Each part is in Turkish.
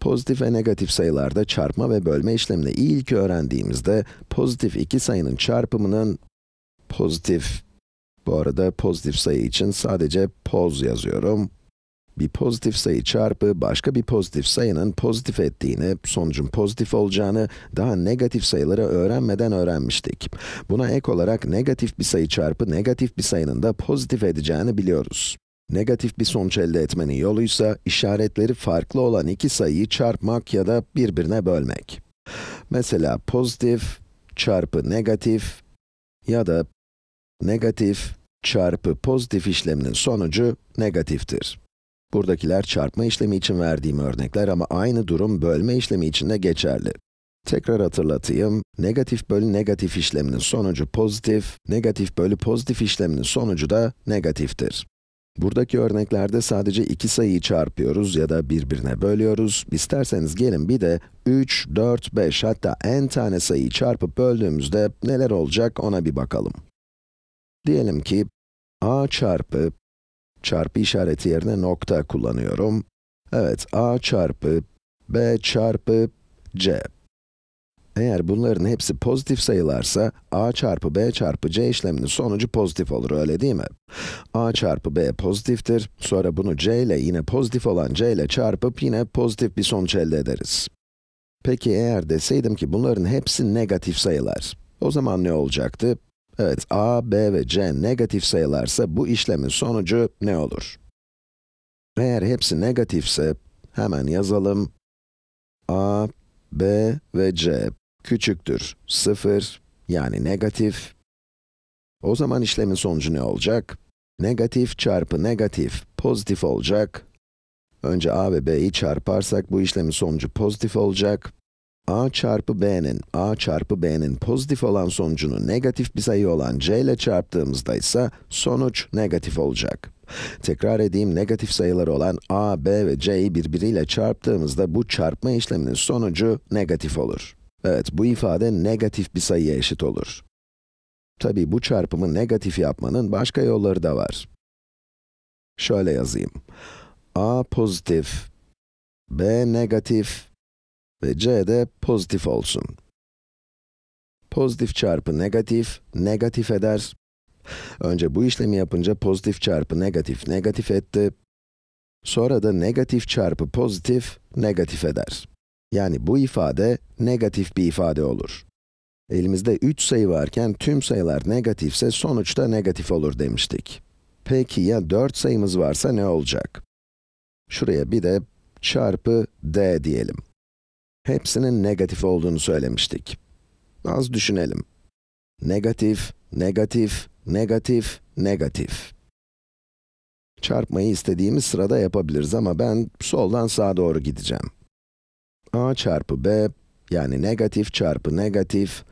Pozitif ve negatif sayılarda çarpma ve bölme işlemini ilk öğrendiğimizde, pozitif iki sayının çarpımının pozitif, bu arada pozitif sayı için sadece poz yazıyorum. Bir pozitif sayı çarpı başka bir pozitif sayının pozitif ettiğini, sonucun pozitif olacağını daha negatif sayıları öğrenmeden öğrenmiştik. Buna ek olarak negatif bir sayı çarpı negatif bir sayının da pozitif edeceğini biliyoruz. Negatif bir sonuç elde etmenin yoluysa, işaretleri farklı olan iki sayıyı çarpmak ya da birbirine bölmek. Mesela pozitif çarpı negatif ya da negatif çarpı pozitif işleminin sonucu negatiftir. Buradakiler çarpma işlemi için verdiğim örnekler ama aynı durum bölme işlemi için de geçerli. Tekrar hatırlatayım, negatif bölü negatif işleminin sonucu pozitif, negatif bölü pozitif işleminin sonucu da negatiftir. Buradaki örneklerde sadece iki sayıyı çarpıyoruz ya da birbirine bölüyoruz. İsterseniz gelin bir de 3, 4, 5 hatta n tane sayıyı çarpıp böldüğümüzde neler olacak ona bir bakalım. Diyelim ki a çarpı, çarpı işareti yerine nokta kullanıyorum. Evet, a çarpı, b çarpı, c. Eğer bunların hepsi pozitif sayılarsa, a çarpı b çarpı c işleminin sonucu pozitif olur, öyle değil mi? a çarpı b pozitiftir, sonra bunu c ile yine pozitif olan c ile çarpıp yine pozitif bir sonuç elde ederiz. Peki eğer deseydim ki bunların hepsi negatif sayılar, o zaman ne olacaktı? Evet, a, b ve c negatif sayılarsa bu işlemin sonucu ne olur? Eğer hepsi negatifse, hemen yazalım. a, b ve c küçüktür 0, yani negatif. O zaman işlemin sonucu ne olacak? Negatif çarpı negatif, pozitif olacak. Önce a ve b'yi çarparsak bu işlemin sonucu pozitif olacak. a çarpı b'nin, a çarpı b'nin pozitif olan sonucunu negatif bir sayı olan c ile çarptığımızda ise sonuç negatif olacak. Tekrar edeyim, negatif sayıları olan a, b ve c'yi birbiriyle çarptığımızda bu çarpma işleminin sonucu negatif olur. Evet, bu ifade negatif bir sayıya eşit olur. Tabi bu çarpımı negatif yapmanın başka yolları da var. Şöyle yazayım. a pozitif, b negatif ve c de pozitif olsun. Pozitif çarpı negatif, negatif eder. Önce bu işlemi yapınca pozitif çarpı negatif, negatif etti. Sonra da negatif çarpı pozitif, negatif eder. Yani bu ifade negatif bir ifade olur. Elimizde 3 sayı varken tüm sayılar negatifse sonuçta negatif olur demiştik. Peki ya 4 sayımız varsa ne olacak? Şuraya bir de çarpı d diyelim. Hepsinin negatif olduğunu söylemiştik. Az düşünelim. Negatif, negatif, negatif, negatif. Çarpmayı istediğimiz sırada yapabiliriz ama ben soldan sağa doğru gideceğim a çarpı b yani negatif çarpı negatif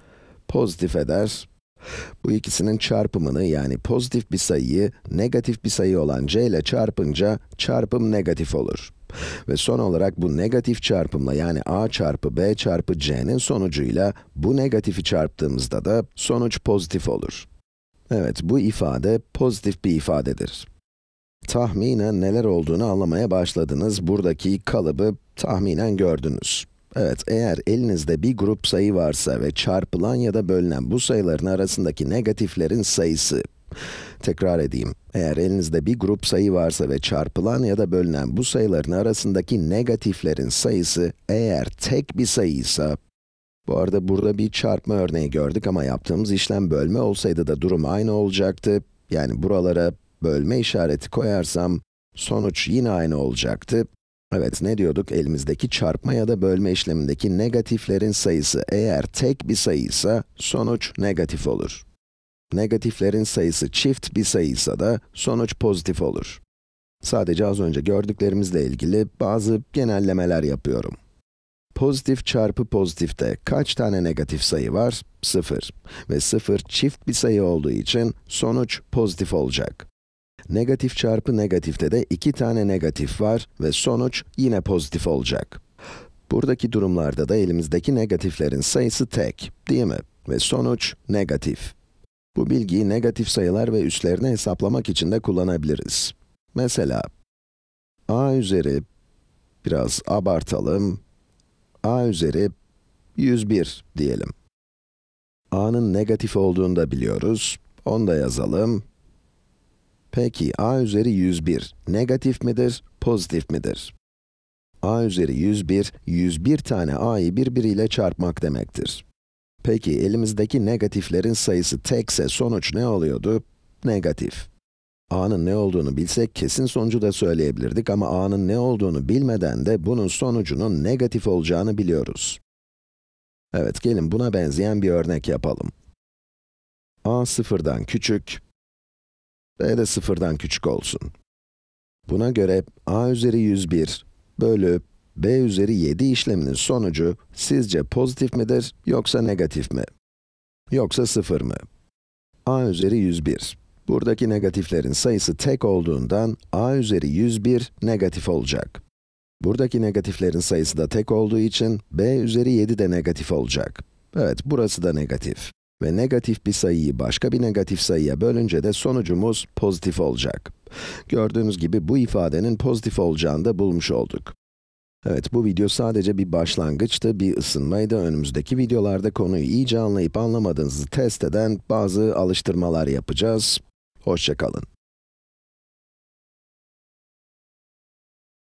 pozitif eder. Bu ikisinin çarpımını yani pozitif bir sayıyı negatif bir sayı olan c ile çarpınca çarpım negatif olur. Ve son olarak bu negatif çarpımla yani a çarpı b çarpı c'nin sonucuyla bu negatifi çarptığımızda da sonuç pozitif olur. Evet, bu ifade pozitif bir ifadedir tahminen neler olduğunu anlamaya başladınız. Buradaki kalıbı tahminen gördünüz. Evet, eğer elinizde bir grup sayı varsa ve çarpılan ya da bölünen bu sayıların arasındaki negatiflerin sayısı, tekrar edeyim, eğer elinizde bir grup sayı varsa ve çarpılan ya da bölünen bu sayıların arasındaki negatiflerin sayısı, eğer tek bir sayıysa, bu arada burada bir çarpma örneği gördük ama yaptığımız işlem bölme olsaydı da durum aynı olacaktı. Yani buralara bölme işareti koyarsam, sonuç yine aynı olacaktı. Evet, ne diyorduk? Elimizdeki çarpma ya da bölme işlemindeki negatiflerin sayısı eğer tek bir sayıysa, sonuç negatif olur. Negatiflerin sayısı çift bir sayıysa da, sonuç pozitif olur. Sadece az önce gördüklerimizle ilgili bazı genellemeler yapıyorum. Pozitif çarpı pozitifte kaç tane negatif sayı var? 0. Ve 0 çift bir sayı olduğu için sonuç pozitif olacak. Negatif çarpı negatifte de iki tane negatif var ve sonuç yine pozitif olacak. Buradaki durumlarda da elimizdeki negatiflerin sayısı tek, değil mi? Ve sonuç negatif. Bu bilgiyi negatif sayılar ve üslerini hesaplamak için de kullanabiliriz. Mesela, a üzeri, biraz abartalım, a üzeri 101 diyelim. a'nın negatif olduğunu da biliyoruz, onu da yazalım. Peki a üzeri 101 negatif midir, pozitif midir? a üzeri 101, 101 tane a'yı birbiriyle çarpmak demektir. Peki elimizdeki negatiflerin sayısı tekse sonuç ne oluyordu? Negatif. a'nın ne olduğunu bilsek kesin sonucu da söyleyebilirdik ama a'nın ne olduğunu bilmeden de bunun sonucunun negatif olacağını biliyoruz. Evet, gelin buna benzeyen bir örnek yapalım. a sıfırdan küçük, b de sıfırdan küçük olsun. Buna göre a üzeri 101 bölü b üzeri 7 işleminin sonucu sizce pozitif midir yoksa negatif mi? Yoksa sıfır mı? a üzeri 101. Buradaki negatiflerin sayısı tek olduğundan a üzeri 101 negatif olacak. Buradaki negatiflerin sayısı da tek olduğu için b üzeri 7 de negatif olacak. Evet, burası da negatif. Ve negatif bir sayıyı başka bir negatif sayıya bölünce de sonucumuz pozitif olacak. Gördüğünüz gibi bu ifadenin pozitif olacağını da bulmuş olduk. Evet, bu video sadece bir başlangıçtı, bir ısınmaydı. Önümüzdeki videolarda konuyu iyice anlayıp anlamadığınızı test eden bazı alıştırmalar yapacağız. Hoşçakalın.